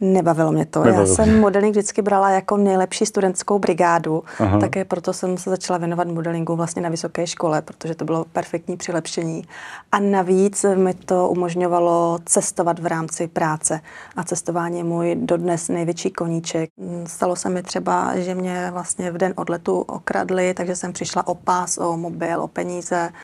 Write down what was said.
Nebavilo mě to. Nebavilo. Já jsem modeling vždycky brala jako nejlepší studentskou brigádu, Aha. také proto jsem se začala věnovat modelingu vlastně na vysoké škole, protože to bylo perfektní přilepšení. A navíc mi to umožňovalo cestovat v rámci práce. A cestování je můj dodnes největší koníček. Mm, stalo se mi třeba, že mě vlastně v den odletu okradli, takže jsem přišla o pás, o mobil, o peníze.